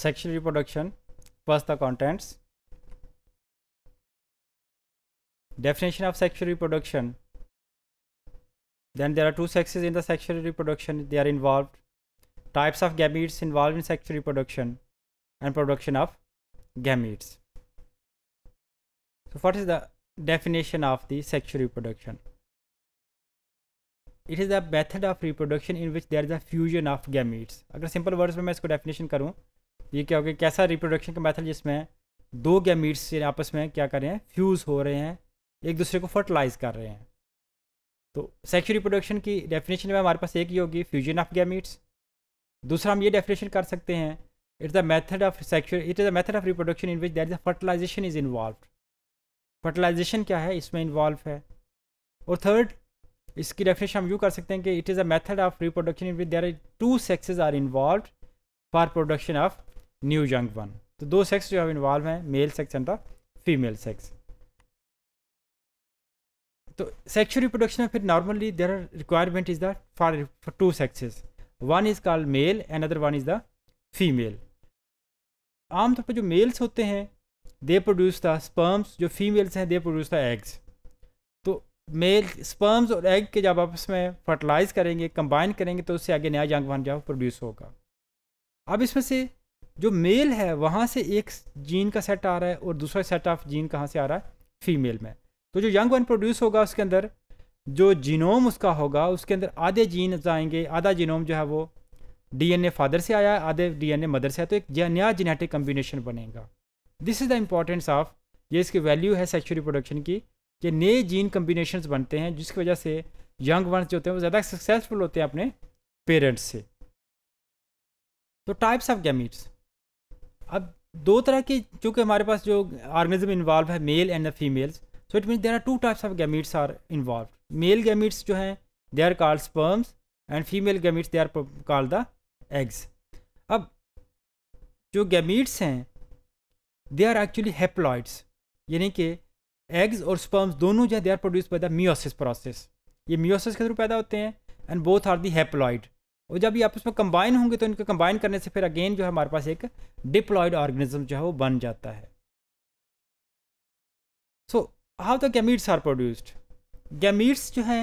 sexual reproduction. First the contents. Definition of sexual reproduction. Then there are two sexes in the sexual reproduction. They are involved. Types of gametes involved in sexual reproduction and production of gametes. So what is the definition of the sexual reproduction? it is is method of reproduction in which there is a fusion of gametes of simple words, simple words में definition karu ये क्या हो गया कैसा reproduction का method जिसमें दो gametes आपस में क्या कर रहे हैं फ्यूज़ हो रहे हैं एक दूसरे को फर्टिलाइज कर रहे हैं तो सेक्शुअल रिप्रोडक्शन की डेफिनेशन में हमारे पास एक ही होगी फ्यूजन ऑफ गैमीट्स दूसरा हम ये डेफिनेशन कर सकते हैं it the method of sexual it is the method of reproduction in which that is fertilization is involve fertilization क्या है इसमें इन्वॉल्व है और थर्ड इसकी डेफिनेशन हम यूँ कर सकते हैं कि it is a method of reproduction in which there two sexes are involve for production of new young one तो दो सेक्स जो है इन्वॉल्व हैं male sex and the female sex तो सेक्शुअल रिप्रोडक्शन में फिर normally there are requirement is the for two sexes one is called male and other one is the female आमतौर पर जो मेल्स होते हैं दे प्रोड्यूस द स्पर्म्स जो females हैं दे प्रोड्यूस द एग्स तो मेल स्पर्म्स और egg के जब आपस में फर्टिलाइज़ करेंगे कंबाइन करेंगे तो उससे आगे नया यंग वन जो प्रोड्यूस होगा अब इसमें से जो मेल है वहाँ से एक जीन का सेट आ रहा है और दूसरा सेट ऑफ जीन कहाँ से आ रहा है फीमेल में तो जो यंग वन प्रोड्यूस होगा उसके अंदर जो जीनोम उसका होगा उसके अंदर आधे जीन आएंगे आधा जीनोम जो है वो डीएनए फादर से आया आधे डीएनए मदर से आया तो एक नया जेनेटिक कम्बिनेशन बनेगा this is the importance of ये इसकी वैल्यू है सेक्शुअल रिप्रोडक्शन की कि नए जीन कम्बिनेशन बनते हैं जिसकी वजह से यंग वंस जो होते हैं वो ज़्यादा सक्सेसफुल होते हैं अपने पेरेंट्स से तो टाइप्स ऑफ गैमिट्स अब दो तरह की चूँकि हमारे पास जो ऑर्गेनिज्म इन्वॉल्व है male and the females so it mean there are two types of gametes are involve male gametes जो हैं they are called sperms and female gametes they are called the eggs अब जो gametes हैं they are actually हेप्लॉइड्स यानी कि eggs और sperms दोनों जो है they are produce by the meiosis process ये मियोसिस के थ्रू पैदा होते हैं and both are the haploid और जब ये आपस में कंबाइन होंगे तो इनके कंबाइन करने से फिर अगेन जो है हमारे पास एक डिप्लॉयड ऑर्गेनिज्म जो है वो बन जाता है so how the gametes are produced gametes जो हैं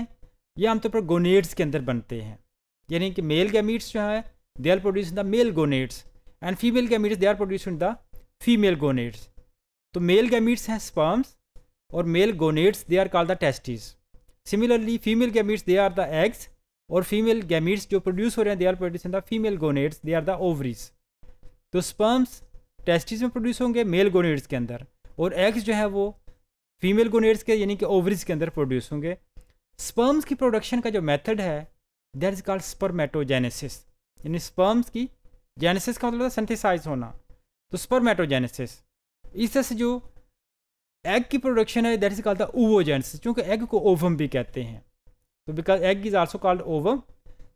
ये आमतौर पर गोनेट्स के अंदर बनते हैं यानी कि मेल गैमीट्स जो है they are produce in the male gonads and female gametes they are produce in the female gonads तो मेल गैमीट्स हैं स्पर्म्स और male gonads they are called the testis similarly female gametes they are the eggs और female gametes जो produce हो रहे हैं they are produce in the female gonads they are the ovaries तो sperms testis में produce होंगे male gonads के अंदर और एग्स जो है वो फीमेल गोनेट्स के यानी कि ओवरीज के अंदर प्रोड्यूस होंगे स्पर्म्स की प्रोडक्शन का जो मेथड है दैट इज कॉल्ड स्पर्मेटोजेनेसिस यानी स्पर्म्स की जेनेसिस का मतलब सिंथेसाइज होना तो स्पर्मेटोजेनेसिस इस तरह से जो एग की प्रोडक्शन है that is called the oogenesis क्योंकि एग को ओवम भी कहते हैं तो because egg is also called ovum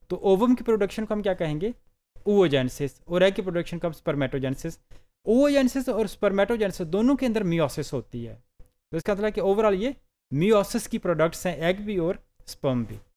तो ओवम की प्रोडक्शन को हम क्या कहेंगे ओवोजेंसिस और एग की प्रोडक्शन को हम स्पर्मेटोजेंसिस ओवोजेंसिस और स्पर्मेटोजेंसिस दोनों के अंदर मियोसिस होती है तो इसका मतलब कि ओवरऑल ये मियोसिस की प्रोडक्ट्स हैं एग भी और स्पर्म भी